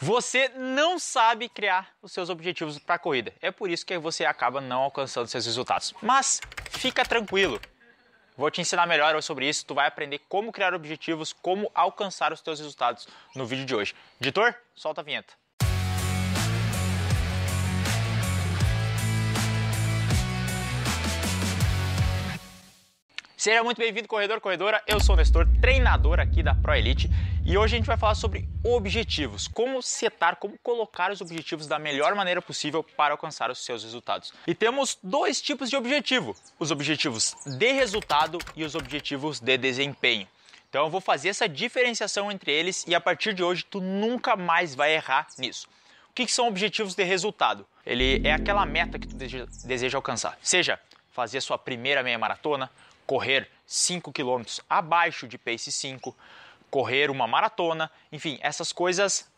você não sabe criar os seus objetivos para a corrida. É por isso que você acaba não alcançando seus resultados. Mas fica tranquilo. Vou te ensinar melhor sobre isso, tu vai aprender como criar objetivos, como alcançar os teus resultados no vídeo de hoje. Editor, solta a vinheta. Seja muito bem-vindo, corredor, corredora. Eu sou o Nestor, treinador aqui da Pro Elite, e hoje a gente vai falar sobre objetivos, como setar, como colocar os objetivos da melhor maneira possível para alcançar os seus resultados. E temos dois tipos de objetivo: os objetivos de resultado e os objetivos de desempenho. Então eu vou fazer essa diferenciação entre eles e a partir de hoje tu nunca mais vai errar nisso. O que, que são objetivos de resultado? Ele é aquela meta que tu deseja alcançar. Seja fazer a sua primeira meia maratona, correr 5 km abaixo de pace 5, correr uma maratona, enfim, essas coisas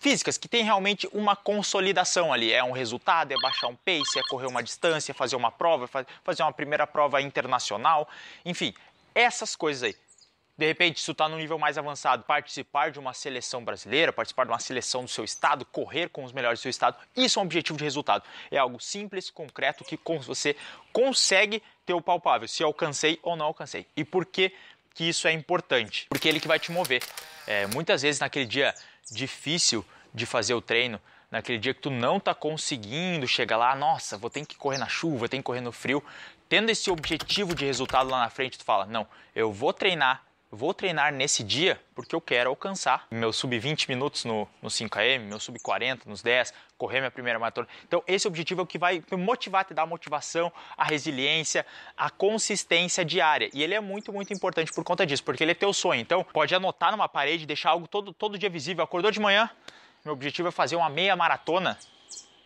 físicas que tem realmente uma consolidação ali, é um resultado, é baixar um pace, é correr uma distância, fazer uma prova, fazer uma primeira prova internacional, enfim, essas coisas aí de repente, se tu tá no nível mais avançado, participar de uma seleção brasileira, participar de uma seleção do seu estado, correr com os melhores do seu estado, isso é um objetivo de resultado. É algo simples, concreto, que você consegue ter o palpável, se alcancei ou não alcancei. E por que que isso é importante? Porque é ele que vai te mover. É, muitas vezes naquele dia difícil de fazer o treino, naquele dia que tu não tá conseguindo chegar lá, nossa, vou ter que correr na chuva, tem que correr no frio, tendo esse objetivo de resultado lá na frente, tu fala, não, eu vou treinar vou treinar nesse dia porque eu quero alcançar meu sub 20 minutos no, no 5km, meu sub 40 nos 10, correr minha primeira maratona. Então esse objetivo é o que vai me motivar, te dar motivação, a resiliência, a consistência diária. E ele é muito, muito importante por conta disso, porque ele é teu sonho. Então pode anotar numa parede, deixar algo todo, todo dia visível. Acordou de manhã, meu objetivo é fazer uma meia maratona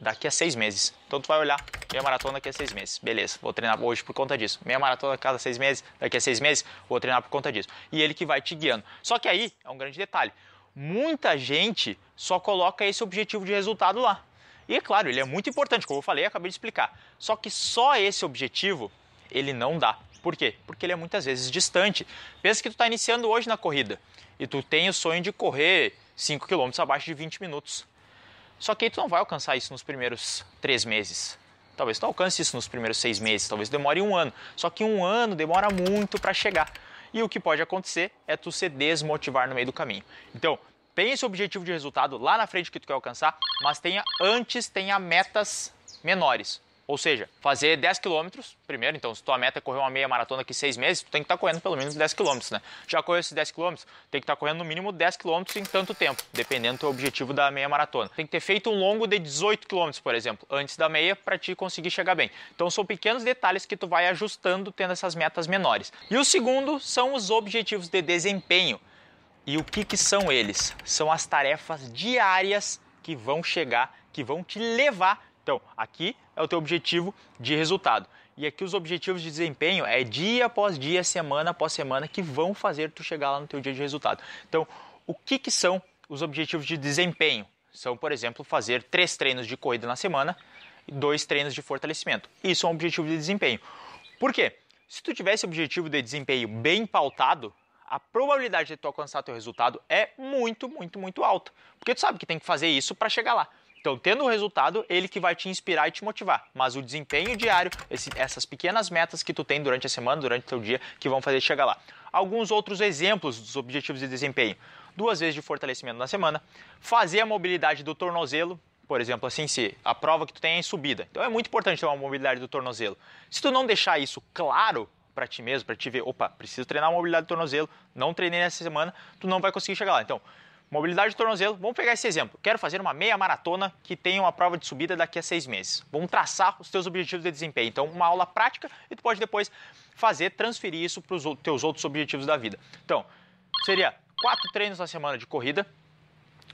daqui a seis meses. Então tu vai olhar, meia maratona daqui a seis meses. Beleza, vou treinar hoje por conta disso. Meia maratona a cada seis meses, daqui a seis meses, vou treinar por conta disso. E ele que vai te guiando. Só que aí é um grande detalhe. Muita gente só coloca esse objetivo de resultado lá. E é claro, ele é muito importante, como eu falei, acabei de explicar. Só que só esse objetivo ele não dá. Por quê? Porque ele é muitas vezes distante. Pensa que tu está iniciando hoje na corrida e tu tem o sonho de correr 5 km abaixo de 20 minutos. Só que aí tu não vai alcançar isso nos primeiros três meses. Talvez tu alcance isso nos primeiros seis meses, talvez demore um ano. Só que um ano demora muito para chegar. E o que pode acontecer é tu se desmotivar no meio do caminho. Então, pense o objetivo de resultado lá na frente que tu quer alcançar, mas tenha antes, tenha metas menores. Ou seja, fazer 10 quilômetros primeiro. Então, se tua meta é correr uma meia maratona aqui seis meses, tu tem que estar tá correndo pelo menos 10 quilômetros, né? Já correu esses 10 quilômetros, tem que estar tá correndo no mínimo 10 quilômetros em tanto tempo, dependendo do teu objetivo da meia maratona. Tem que ter feito um longo de 18 quilômetros, por exemplo, antes da meia, para te conseguir chegar bem. Então, são pequenos detalhes que tu vai ajustando tendo essas metas menores. E o segundo são os objetivos de desempenho. E o que, que são eles? São as tarefas diárias que vão chegar, que vão te levar então, aqui é o teu objetivo de resultado. E aqui os objetivos de desempenho é dia após dia, semana após semana, que vão fazer tu chegar lá no teu dia de resultado. Então, o que, que são os objetivos de desempenho? São, por exemplo, fazer três treinos de corrida na semana e dois treinos de fortalecimento. Isso é um objetivo de desempenho. Por quê? Se tu tivesse objetivo de desempenho bem pautado, a probabilidade de tu alcançar teu resultado é muito, muito, muito alta. Porque tu sabe que tem que fazer isso para chegar lá. Então, tendo o resultado, ele que vai te inspirar e te motivar. Mas o desempenho diário, esse, essas pequenas metas que tu tem durante a semana, durante o teu dia, que vão fazer chegar lá. Alguns outros exemplos dos objetivos de desempenho. Duas vezes de fortalecimento na semana, fazer a mobilidade do tornozelo, por exemplo, assim, se a prova que tu tem é em subida. Então é muito importante ter uma mobilidade do tornozelo. Se tu não deixar isso claro para ti mesmo, para te ver, opa, preciso treinar a mobilidade do tornozelo, não treinei nessa semana, tu não vai conseguir chegar lá. Então, Mobilidade do tornozelo, vamos pegar esse exemplo. Quero fazer uma meia maratona que tenha uma prova de subida daqui a seis meses. Vamos traçar os teus objetivos de desempenho. Então, uma aula prática e tu pode depois fazer, transferir isso para os teus outros objetivos da vida. Então, seria quatro treinos na semana de corrida,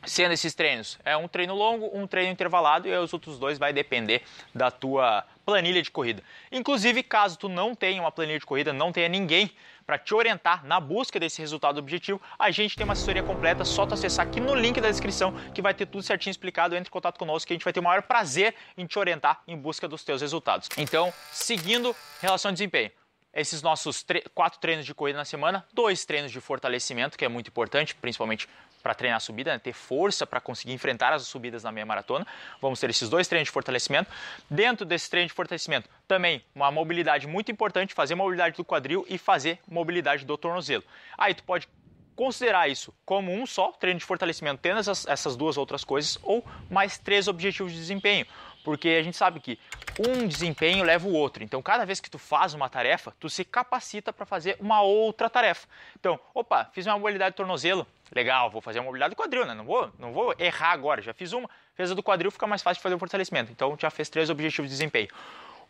sendo esses treinos? É um treino longo, um treino intervalado e os outros dois vai depender da tua planilha de corrida. Inclusive, caso tu não tenha uma planilha de corrida, não tenha ninguém para te orientar na busca desse resultado objetivo, a gente tem uma assessoria completa, só tu acessar aqui no link da descrição que vai ter tudo certinho explicado, entre em contato conosco que a gente vai ter o maior prazer em te orientar em busca dos teus resultados. Então, seguindo relação ao desempenho, esses nossos tre quatro treinos de corrida na semana, dois treinos de fortalecimento, que é muito importante, principalmente para treinar a subida, né? ter força para conseguir enfrentar as subidas na meia maratona. Vamos ter esses dois treinos de fortalecimento. Dentro desse treino de fortalecimento, também uma mobilidade muito importante, fazer mobilidade do quadril e fazer mobilidade do tornozelo. Aí tu pode considerar isso como um só treino de fortalecimento, tendo essas, essas duas outras coisas, ou mais três objetivos de desempenho porque a gente sabe que um desempenho leva o outro. Então, cada vez que tu faz uma tarefa, tu se capacita para fazer uma outra tarefa. Então, opa, fiz uma mobilidade de tornozelo, legal, vou fazer a mobilidade do quadril, né? Não vou, não vou errar agora, já fiz uma. Fez a do quadril, fica mais fácil de fazer o fortalecimento. Então já fez três objetivos de desempenho.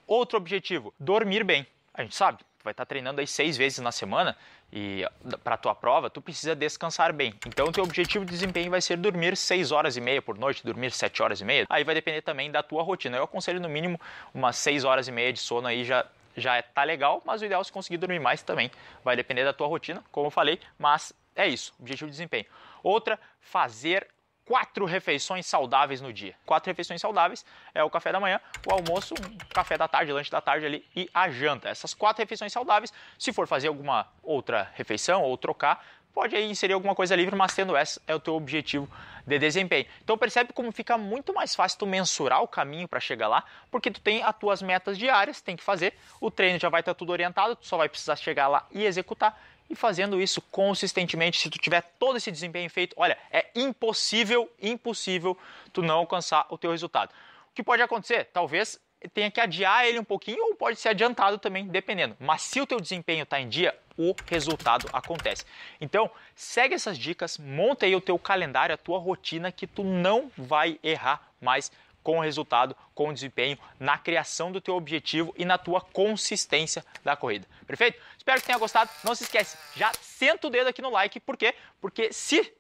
Outro objetivo, dormir bem. A gente sabe, tu vai estar treinando aí seis vezes na semana e para tua prova tu precisa descansar bem. Então teu objetivo de desempenho vai ser dormir seis horas e meia por noite, dormir sete horas e meia. Aí vai depender também da tua rotina. Eu aconselho no mínimo umas seis horas e meia de sono aí já já tá legal, mas o ideal é se conseguir dormir mais também. Vai depender da tua rotina, como eu falei, mas é isso, objetivo de desempenho. Outra, fazer quatro refeições saudáveis no dia. Quatro refeições saudáveis é o café da manhã, o almoço, um café da tarde, lanche da tarde ali e a janta. Essas quatro refeições saudáveis, se for fazer alguma outra refeição ou trocar, pode aí inserir alguma coisa livre, mas tendo essa é o teu objetivo de desempenho. Então percebe como fica muito mais fácil tu mensurar o caminho para chegar lá, porque tu tem as tuas metas diárias, tem que fazer, o treino já vai estar tá tudo orientado, tu só vai precisar chegar lá e executar. E fazendo isso consistentemente, se tu tiver todo esse desempenho feito, olha, é impossível, impossível tu não alcançar o teu resultado. O que pode acontecer? Talvez tenha que adiar ele um pouquinho ou pode ser adiantado também, dependendo. Mas se o teu desempenho está em dia, o resultado acontece. Então, segue essas dicas, monta aí o teu calendário, a tua rotina, que tu não vai errar mais com o resultado, com o desempenho, na criação do teu objetivo e na tua consistência da corrida. Perfeito? Espero que tenha gostado. Não se esquece, já senta o dedo aqui no like, por quê? Porque se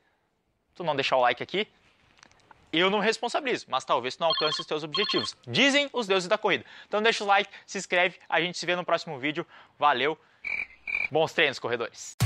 tu não deixar o like aqui, eu não responsabilizo, mas talvez não alcance os teus objetivos. Dizem os deuses da corrida. Então deixa o like, se inscreve, a gente se vê no próximo vídeo. Valeu, bons treinos, corredores!